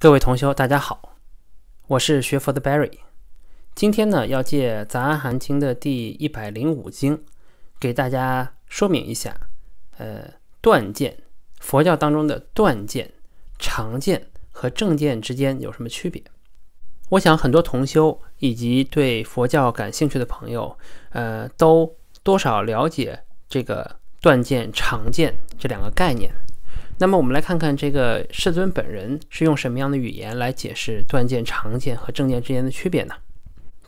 各位同修，大家好，我是学佛的 Barry。今天呢，要借《杂阿含经》的第一百零五经，给大家说明一下，呃，断见、佛教当中的断见、常见和正见之间有什么区别。我想很多同修以及对佛教感兴趣的朋友，呃，都多少了解这个断见、常见这两个概念。那么我们来看看这个世尊本人是用什么样的语言来解释断见、长见和正见之间的区别呢？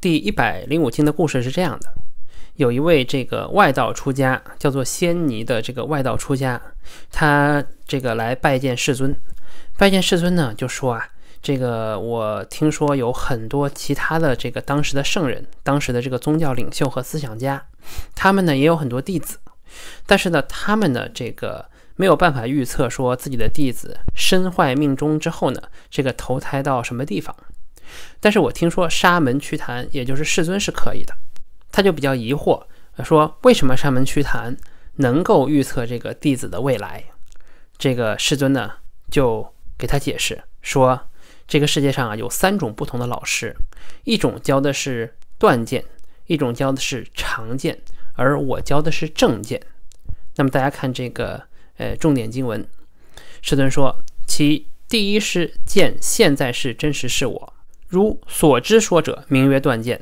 第一百零五经的故事是这样的：有一位这个外道出家叫做仙尼的这个外道出家，他这个来拜见世尊，拜见世尊呢就说啊，这个我听说有很多其他的这个当时的圣人、当时的这个宗教领袖和思想家，他们呢也有很多弟子，但是呢他们的这个。没有办法预测说自己的弟子身坏命中之后呢，这个投胎到什么地方？但是我听说沙门屈坛，也就是世尊是可以的，他就比较疑惑，说为什么沙门屈坛能够预测这个弟子的未来？这个世尊呢就给他解释说，这个世界上啊有三种不同的老师，一种教的是断剑，一种教的是长剑，而我教的是正剑。那么大家看这个。呃重点经文，世尊说：其第一师见现在是真实是我，如所知说者，名曰断见；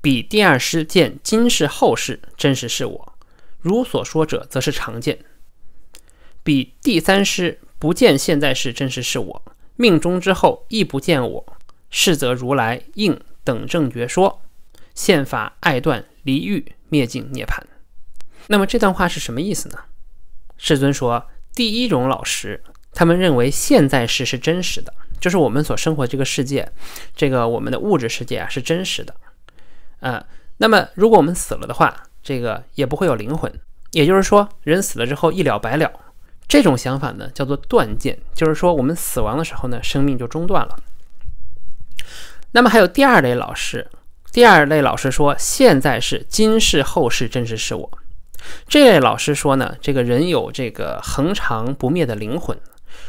比第二师见今世后世真实是我，如所说者，则是常见；比第三师不见现在是真实是我，命终之后亦不见我，是则如来应等正觉说：现法爱断离欲灭尽涅槃。那么这段话是什么意思呢？世尊说，第一种老师，他们认为现在世是真实的，就是我们所生活这个世界，这个我们的物质世界啊是真实的，嗯，那么如果我们死了的话，这个也不会有灵魂，也就是说人死了之后一了百了，这种想法呢叫做断见，就是说我们死亡的时候呢生命就中断了。那么还有第二类老师，第二类老师说现在是今世、后世真实是我。这位老师说呢，这个人有这个恒常不灭的灵魂。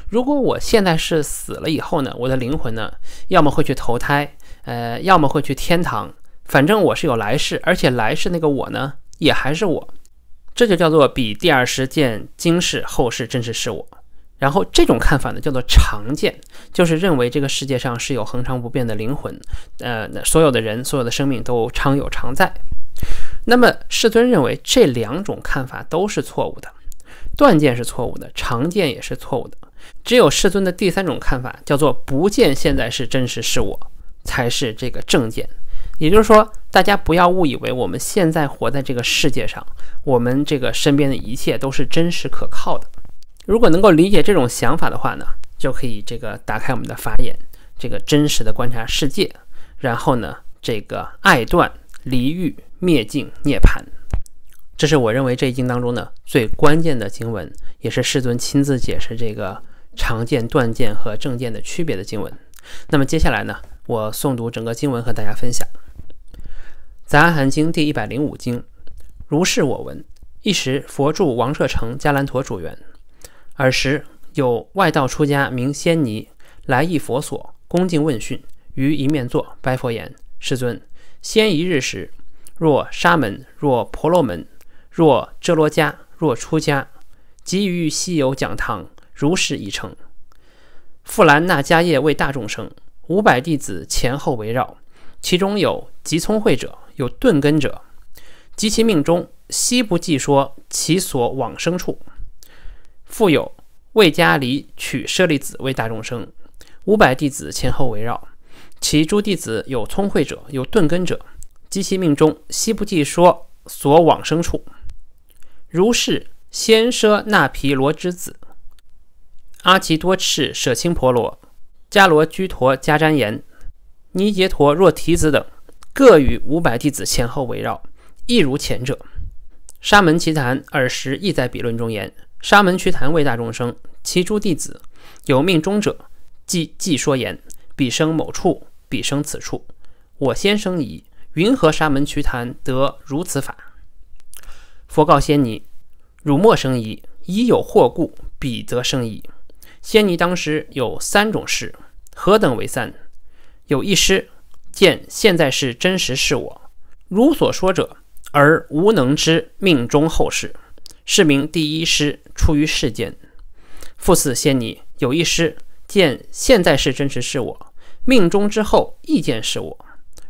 如果我现在是死了以后呢，我的灵魂呢，要么会去投胎，呃，要么会去天堂，反正我是有来世，而且来世那个我呢，也还是我，这就叫做比第二十见今世后世真实是我。然后这种看法呢，叫做常见，就是认为这个世界上是有恒常不变的灵魂，呃，那所有的人，所有的生命都常有常在。那么，世尊认为这两种看法都是错误的，断见是错误的，常见也是错误的。只有世尊的第三种看法，叫做“不见现在是真实是我”，才是这个正见。也就是说，大家不要误以为我们现在活在这个世界上，我们这个身边的一切都是真实可靠的。如果能够理解这种想法的话呢，就可以这个打开我们的法眼，这个真实的观察世界，然后呢，这个爱断离欲。灭尽涅槃，这是我认为这一经当中的最关键的经文，也是世尊亲自解释这个常见、断见和正见的区别的经文。那么接下来呢，我诵读整个经文和大家分享。杂阿含经第一百零五经：如是我闻。一时，佛住王舍城迦兰陀主园。尔时，有外道出家名仙尼，来诣佛所，恭敬问讯。于一面坐，拜佛言：“世尊，先一日时。”若沙门，若婆罗门，若遮罗迦，若出家，集于西游讲堂，如是已成。富兰那迦叶为大众生，五百弟子前后围绕，其中有极聪慧者，有钝根者，及其命中悉不计说其所往生处。复有为迦离取舍利子为大众生，五百弟子前后围绕，其诸弟子有聪慧者，有钝根者。悉其命中，悉不记说所往生处。如是，先舍那毗罗之子，阿耆多赤舍青婆罗、迦罗居陀迦旃延、尼杰陀若提子等，各与五百弟子前后围绕，亦如前者。沙门奇谈尔时亦在彼论中言：沙门瞿昙为大众生，其诸弟子有命中者，即即说言：彼生某处，彼生此处，我先生矣。云何沙门瞿昙得如此法？佛告仙尼：汝莫生疑，已有惑故，彼则生疑。仙尼当时有三种事，何等为三？有一失，见现在是真实是我，如所说者，而无能知命中后事，是名第一失，出于世间。复次仙尼有一失，见现在是真实是我，命中之后亦见是我。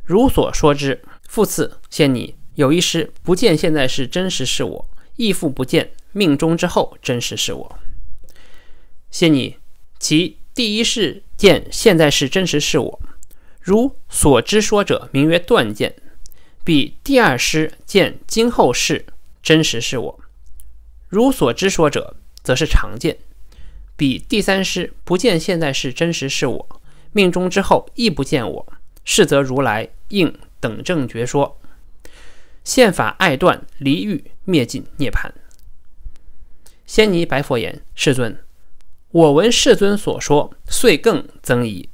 如所说之，复次，现你有一师不见，现在是真实是我；亦复不见命中之后真实是我。现你其第一师见现在是真实是我，如所知说者，名曰断见；彼第二师见今后事真实是我，如所知说者，则是常见；彼第三师不见现在是真实是我，命中之后亦不见我，是则如来。应等正觉说，现法爱断离欲灭尽涅槃。仙尼白佛言：“世尊，我闻世尊所说，遂更增疑。”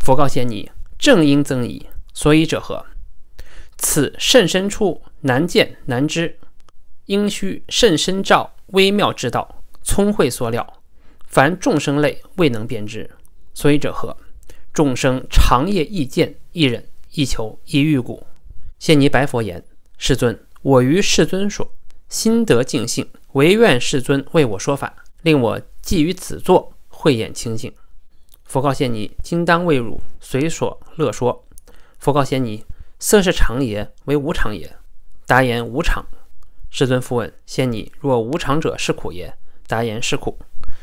佛告仙尼：“正应增疑，所以者何？此甚深处，难见难知，应须甚深照微妙之道，聪慧所了。凡众生类未能辨知，所以者何？众生长夜易见易忍。”一求一欲故，现尼白佛言：“世尊，我于世尊所心得净性，唯愿世尊为我说法，令我寄于此座，慧眼清净。”佛告仙尼：“今当为汝随所乐说。”佛告仙尼：“色是常也，为无常也。”答言：“无常。”世尊复问仙尼：“若无常者是苦也？”答言：“是苦。”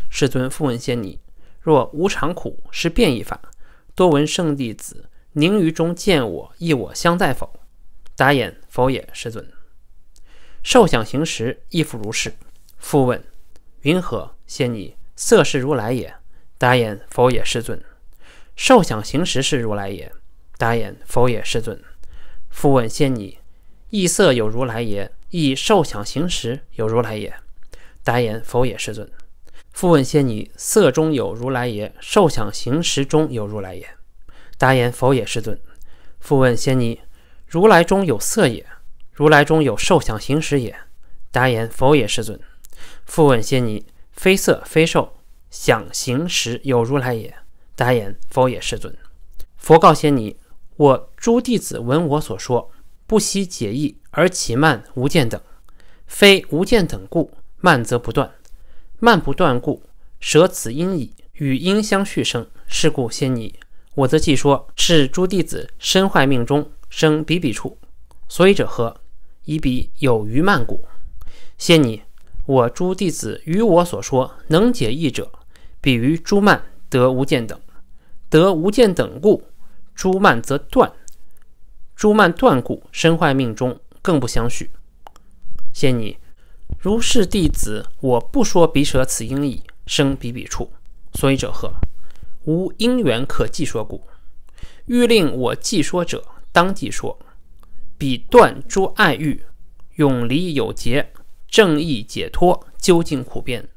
世尊复问仙尼：“若无常苦是变异法，多闻圣弟子。”宁于中见我，亦我相在否？答言：否也，是尊。受想行识亦复如是。复问：云何？仙尼：“色是如来也？答言：否也，是尊。受想行识是如来也？答言：否也，是尊。复问：仙尼：“异色有如来也？亦受想行识有如来也？答言：否也，是尊。复问：仙女色中有如来也？受想行识中有如来也？答言：佛也，世尊。复问仙尼：如来中有色也？如来中有受、想、行、识也？答言：佛也，世尊。复问仙尼：非色、非受、想、行、识有如来也？答言：佛也，世尊。佛告仙尼：我诸弟子闻我所说，不惜解义，而起慢无见等。非无见等故慢，则不断；慢不断故舍此因矣，与因相续生。是故仙尼。我则既说是诸弟子身坏命中生彼彼处，所以者何？以彼有余慢故。先你我诸弟子于我所说能解义者，彼于诸曼得无见等，得无见等故，诸曼则断。诸曼断故，身坏命中更不相续。先你如是弟子，我不说彼舍此应矣。生彼彼处，所以者何？无因缘可即说故，欲令我即说者当即说，彼断诸爱欲，永离有节，正义解脱，究竟苦变。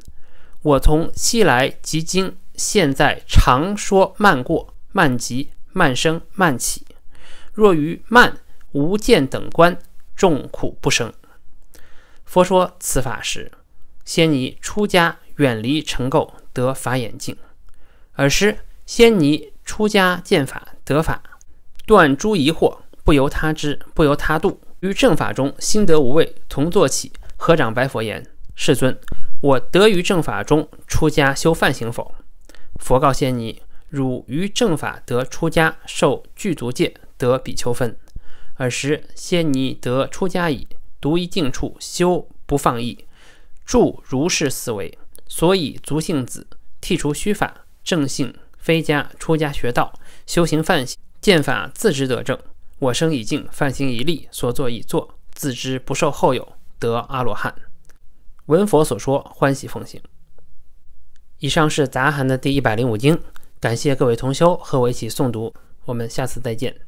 我从昔来及今，现在常说慢过慢疾慢生慢起，若于慢无见等观，众苦不生。佛说此法时，先尼出家远离尘垢，得法眼净。尔时，仙尼出家见法得法，断诸疑惑，不由他知，不由他度。于正法中心得无畏，从坐起，合掌白佛言：“世尊，我得于正法中出家修梵行否？”佛告仙尼：“汝于正法得出家，受具足戒，得比丘分。”尔时，仙尼得出家已，独一静处修不放逸，住如是思维，所以足性子，剔除虚法。正性非家出家学道修行犯行见法自知得正我生已尽，犯行已立所作已作，自知不受后有得阿罗汉闻佛所说欢喜奉行。以上是杂含的第一百零五经，感谢各位同修和我一起诵读，我们下次再见。